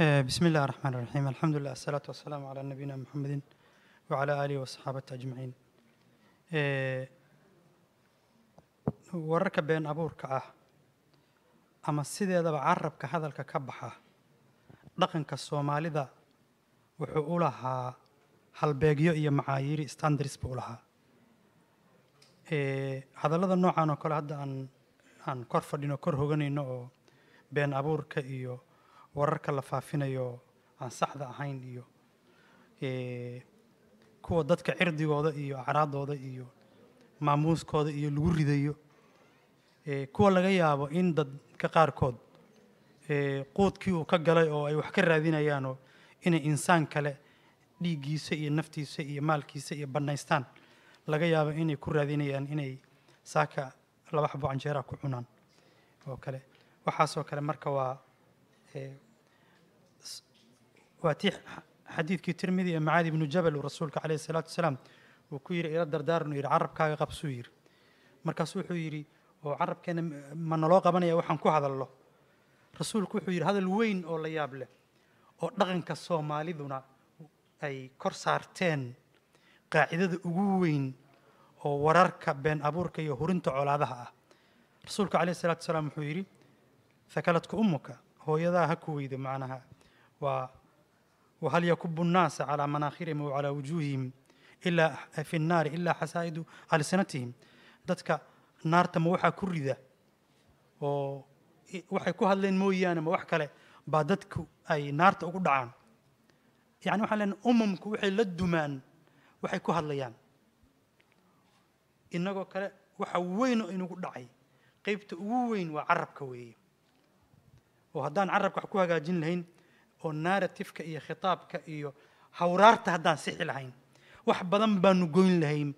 آه، بسم الله الرحمن الرحيم الحمد لله الصلاة والسلام على نبينا محمد وعلى آله وصحابته أجمعين wararka آه، بين أبورك أه. أما السيدة sideedaba carabka hadalka ka dhaqanka soomaalida wuxuu u lahaa halbeegyo iyo macaayiri standards buu u lahaa hadallada noocan oo kale hadda aan aan kor fadhino kor hoganayno oo been abuurka iyo wararka la faafinayo aan saxda ahayn iyo kuwa dadka cirdigooda iyo acraadooda iyo maamuuskooda iyo lagu ridayo kuwa laga yaabo in dadka qaarkood quudkii uu ka galay oo ay wax ka raadinayaanoo inay insaan kale dhiiggiisa iyo naftiisa iyo maalkiisa iyo bannaystaan laga yaabo inay ku raadinayaan inay saaka laba xabo canjeeraa ku cunaan oo kale waxaasoo kale marka waa waa tii xadiidkii tirmidi ee macaadi ibnu jabal uu rasuulka caleyhi salaatu wasalaam uu ku yidhi ila dardaarnu yidhi carabkaaga qabsuu yidhi markaas wuxuu yidhi oo carabkeena ma naloo qabanaya waxaan ku hadallo rasuulku wuxuu yidhi hadal weyn oo la yaab leh oo dhaqanka soomaaliduna ay kor saarteen qaacidada ugu weyn oo wararka been abuurka iyo hurinta colaadaha ah rasuulku caleyhi salaatu wasalaam wuxuu yidhi hakaladka ummuka hooyadaa ha ku weydo macnaha waa وهل يكب الناس على مناخرهم وعلى وجوههم إلا في النار إلا حسائد ألسنتهم دتك نار تموحة كرده oo waxay ku hadleen mooyaane ma wax kale baa dadku ay naarta ugu dhacaan yani waxaan leenahay umamku waxay la dumaan waxay ku hadlayaan inagoo kale waxa weyn oo inagu dhacay qaybta ugu weyn waa carabka weeye oo haddaan carabka wax ku hagaajin lahayn oo naaratifka iyo khitaabka iyo hawraarta haddaan sixi lahayn wax badan baanu goyn lahayn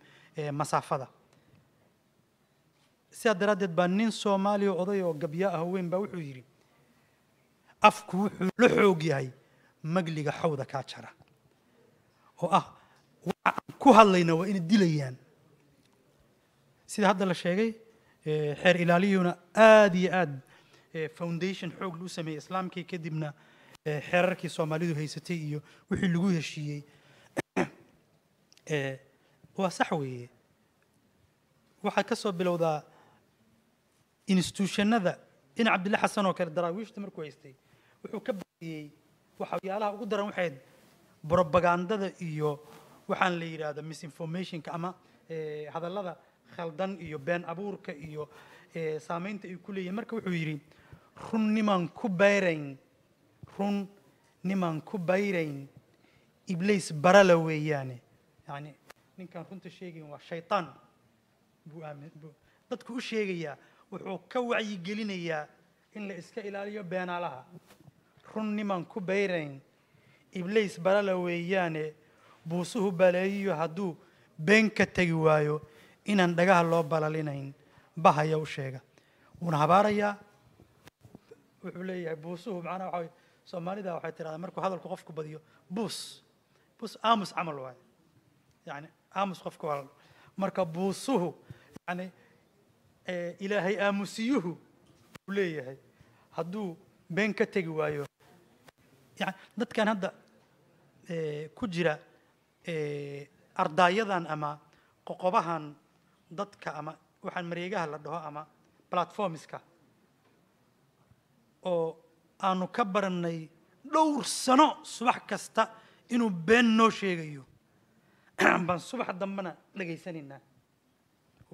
masaafada sidaa daraaddeed baa nin soomaaliya oday oo gabya ah weyn baa wuxuu yidhi afku wuxuu la xoog yahay magliga xawda kaa jara oo ah waxa aan ku hadlayna waa inay dilayaan sida hadda la sheegay xeer ilaaliyuna aada iyo aad foundation xoog luu sameeyey islaamkii kadibna xeerarkii soomaalidu haysatay iyo wixii lagu heshiiyey waa sax weeye waxaa ka soo bilowdaa institutionada in cabdilla xasan oo kale daraawiishta markuu haystay wuxuu ka badiyey waxyaalaha ugu daran waxayd brobagandada iyo waxaan la yidhaahda misinformationka ama eh, hadallada khaldan iyo been abuurka iyo eh, saameynta ay ku leeyihin marka wuxuu yidhi run nimaan ku bayrayn run nimaan ku bayrayn iblays barala weeyaane yacni ninkaan runta sheegayn waa shaytaan buu aamin dadku u sheegayaa wuxuu ka wacyigelinayaa in la iska ilaaliyo beenaalaha run niman ku bayrayn iblays balala weeyaane buusuhu baleeyiyo hadduu been ka tegi waayo inaan dhagaha loo balalinayn bahaya u sheega wuuna habaarayaa wuxuu leeyahay buusuhu macnaha waxaa soomaalida waxay tidhahdaa markuu hadalku qofku badiyo buus buus aamus camal waaye yani aamus qofka waa marka buusuhu yani ilaahay aamusiyuhu u leeyahay hadduu been ka tegi waayo yani dadkan hadda ku jira ardaayadan ama qoqobahan dadka ama waxaan mareegaha la dhaho ama platformska oo aanu ka barannay dhowr sano subax kasta inuu been noo sheegayo baan subax dambena dhagaysanaynaa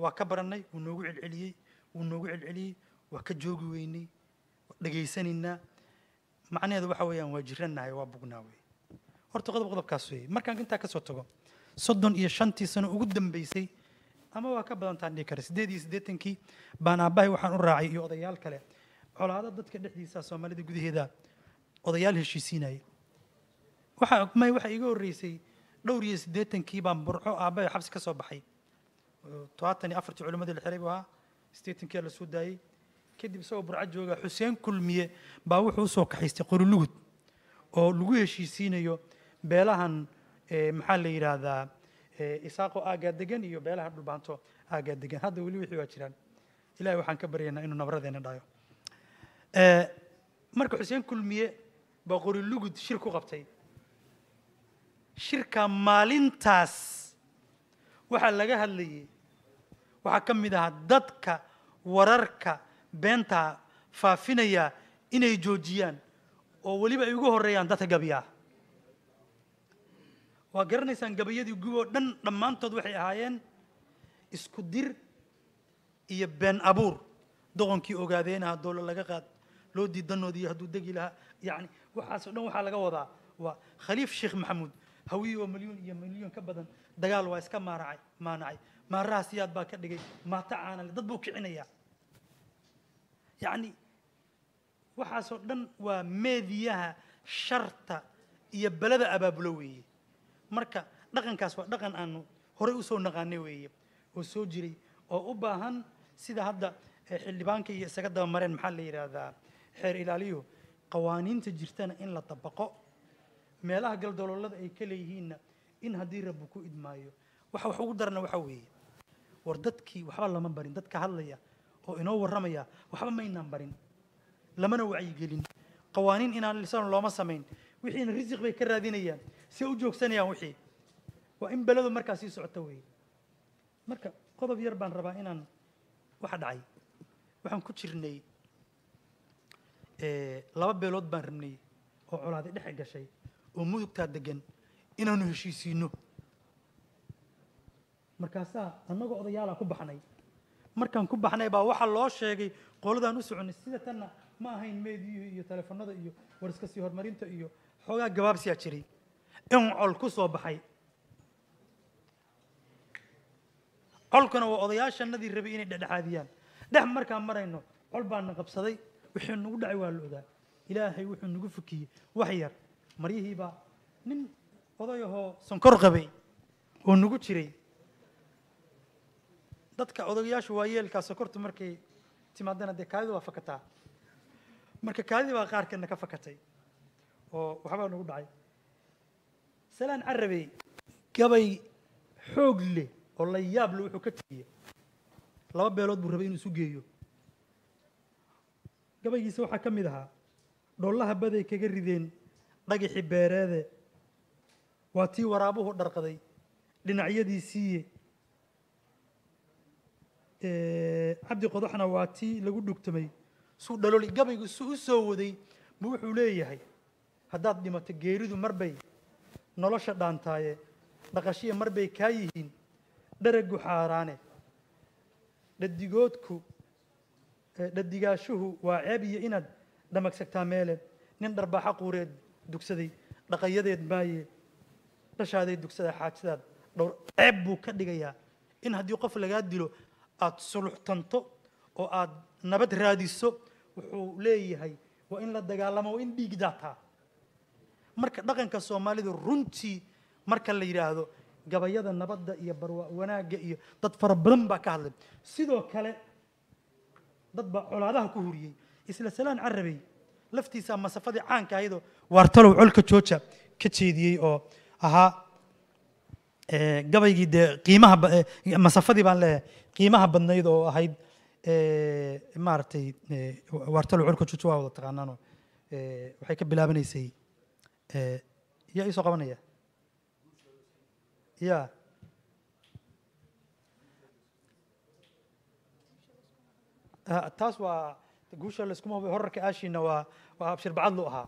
waa ka barannay wuu noogu celceliyey wuu noogu celceliyey waa ka joogi weynay dhegaysanaynaa macnaheedu waxa weeyaan waa jirannahay waa bugnaa wey horta qodob qodobkaas weeye markaan intaa ka tago soddon iyo shantii sano ugu dambeysay ama waa ka badantaan dhihi kara siddeed iyo siddeetankii baan aabbahay waxaan u raacay iyo odayaal kale colaado dadka dhexdiisa soomaalida gudaheeda odayaal heshiisiinayay waxa may waxa iga horreysay dhowr iyo sideetankii baan burco aabbahay xabsi ka soo baxay toobatan iyo afartii culimadii la xiray buu ahaa statenkii lasoo daayey kadib isagoo burca jooga xuseen kulmiye baa wuxuu usoo kaxaystay qorilugud oo lagu heshiisiinayo beelahan maxaa la yidhaahdaa isaaqo aagaa degan iyo beelaha dhulbaanto aagaa degan hadda weli wixii waa jiraan ilahay waxaan ka baryaynaa inuu nabradeenna dhayo marka xuseen kulmiye baa qorilugud shir ku qabtay shirka maalintaas waxaa laga hadlayay waxaa ka mid ahaa dadka wararka beentaa faafinaya inay joojiyaan oo weliba ay ugu horreeyaan dadka gabiyaah waa garanaysaan gabayadii guboo dhan dhammaantood waxay ahaayeen isku dir iyo been abuur doqonkii ogaadeen aha doolo laga qaad loo diidanoodiyo hadduu degi lahaa yacni waxaaso dhan waxaa laga wadaa waa khaliif sheekh maxamuud hawiioo milyuun iyo milyuun ka badan dagaal waa iska maanacay maanacay maaraha siyaad baa ka dhigay maata caana le dad buu kicinayaa yacni waxaasoo dhan waa meediyaha sharta iyo balada abaabulo weeye marka dhaqankaas waa dhaqan aanu horey u soo naqaanay weeye oo soo jiray oo u baahan sida hadda eh, xildhibaanka iyo isaga dabamareen maxaa la yidhaahdaa xeer ilaaliyo qawaaniinta jirtana in la dabaqo meelaha galdoloolada ay ka leeyihiinna in haddii rabbi ku idmaayo waxa wax ugu darana waxa weeye war dadkii waxba lama barin dadka hadlaya oo inoo warramaya waxba maynaan barin lamana wacyigelin qawaaniin inaan lisaan looma samayn wixiina risiq bay ka raadinayaan si u joogsanayaan wixii waa in beladu markaa sii socota weeye marka qodob yar baan rabaa inaan waxa dhacay waxaan ku jirnay eh, laba beelood baan rabnay oo colaaday dhexe gashay oo mudugtaa degan inaanu heshiisiinno markaasaa annagoo odayaalaa ku baxnay markaan ku baxnay baa waxaa loo sheegay qoladaan u soconay sida tanna ma ahayn meediyihi iyo teleefanada iyo war iska sii hormarinta iyo xoogaa gabaabsiyaa jiray in col ku soo baxay colkuna waa odayaashanadii rabay inay dhexdhexaadiyaan dhex markaan marayno col baana qabsaday wixii nagu dhacay waa la ogaa ilaahay wuxuu nagu fukiyey wax yar maryihiibaa nin oday ahoo sonkor qabay oo nagu jiray dadka odayaashu waa yeelkaa sankortu markay timaadana dee kaadida waa fakataa marka kaadidii baa qaarkeedna ka fakatay oo waxbaa nagu dhacay salaan carabey gabay xoog leh oo la yaableh wuxuu ka tegiyey laba beelood buu rabay inuu isu geeyo gabaygiisa waxaa ka mid ahaa dhoollaha baday kaga rideen dhagixi beereede waa tii waraabuhu dharqday dhinacyadiisiiye cabdi qodaxna waa tii lagu dhugtamay suu dhaloli gabaygu su u soo waday ma wuxuu leeyahay haddaad dhimato geeridu marbay nolosha dhaantaaye dhaqashiya marbay kaa yihiin dharagu xaaraane dhadigoodku dhadigaashuhu waa ceeb iyo inaad dhamagsagtaa meele nin dharbaaxa quureed dugsaday dhaqayadeed maaye dhashaaday dugsada xaajadaad dhowr ceeb buu ka dhigayaa in haddii qof lagaa dilo aad suluxtanto oo aad nabad raadiso wuxuu leeyahay waa in la dagaalamo waa in dhiigdaataa marka dhaqanka soomaalidu runtii marka la yidhaahdo gabayada nabadda iyo barwa wanaagga iyo dad fara badan baa ka hadlay sidoo kale dad baa colaadaha ku huriyey isla salaan carabey laftiisaa masafadii caanka ahaydoo waartalow colka jooja ka jeediyey oo ahaa eh, gabaygii dee qiimaha eh, masafadii baan leeyahay qiimaha badnayd oo ahayd eh, maaragtay waartalow colka jooja waa wada taqaanaano waxay ka bilaabanaysay yaa iisoo qabanaya ya ah, taas waa guusha laiskumahub horarka aashiina waa waa abshir ahaa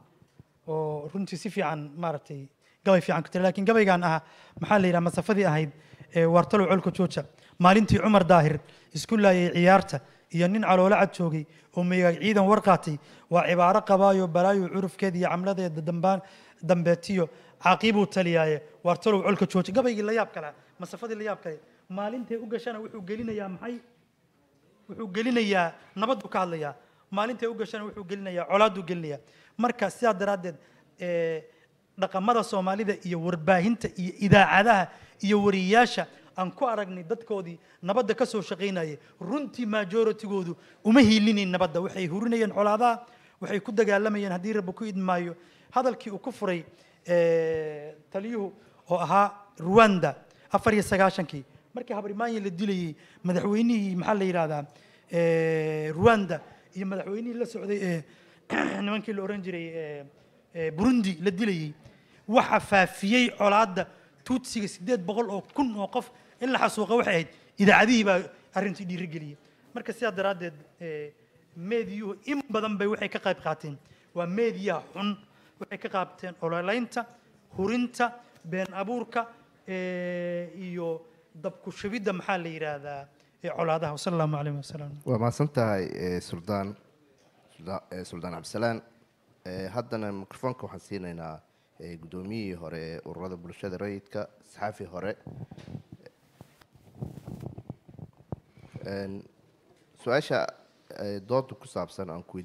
oo runtii si fiican maaragtay gabay fiican ku tira lakin gabaygan ah maxaa la yidhaha masafadii ahayd ee waartalow colka jooja maalintii cumar daahir isku laayay ciyaarta iyo nin caloolo cad joogay oo meegaag ciidan war qaatay waa cibaaro qabaayo balaayo curufkeed iyo camladeeda dambaan dambeetiyo caaqibuu taliyaaye waartalow colka jooja gabaygii la yaab kale masafadii la yaab maalintay u gashana wuxuu gelinayaa maxay wuxuu gelinayaa nabaduu ka hadlayaa maalintay u gashana wuxuu gelinayaa colaaduu gelinayaa marka sidaa daraaddeed dhaqamada soomaalida iyo warbaahinta iyo idaacadaha iyo wariyaasha aan ku aragnay dadkoodii nabadda ka soo shaqaynayay runtii majoratigoodu uma hiilinayn nabadda waxay hurinayeen colaadaha waxay ku dagaalamayeen haddii rabbi ku idmaayo hadalkii uu ku furay taliyuhu oo ahaa ruwanda afar iyo sagaashankii markii habarmaanya la dilayey madaxweynihii maxaa la yidhahdaa ruwanda iyo madaxweynihii la socday ee nimankii la oran jiray burundi la dilayey waxa faafiyey colaadda tuutsiga sideed boqol oo kun oo qof in la xasuuqa waxay ahayd idaacadihii baa arrintii dhiirigeliya marka sidaa daraaddeed meediyuhu in badan bay waxay ka qayb qaateen waa meediyaha xun waxay ka qaabteen ololeynta hurinta been abuurka iyo dabku shubidda maxaa la yidhaahdaa colaadaha wasalaamu calayhi wasalaam waa mahadsan tahay suldaan suldaan cabdisalaan eh, eh, haddana microfoonka waxaan siinaynaa eh, guddoomiyihii hore ee ururada bulshada rayidka saxaafi hore su-aasha dooda ku saabsan aan ku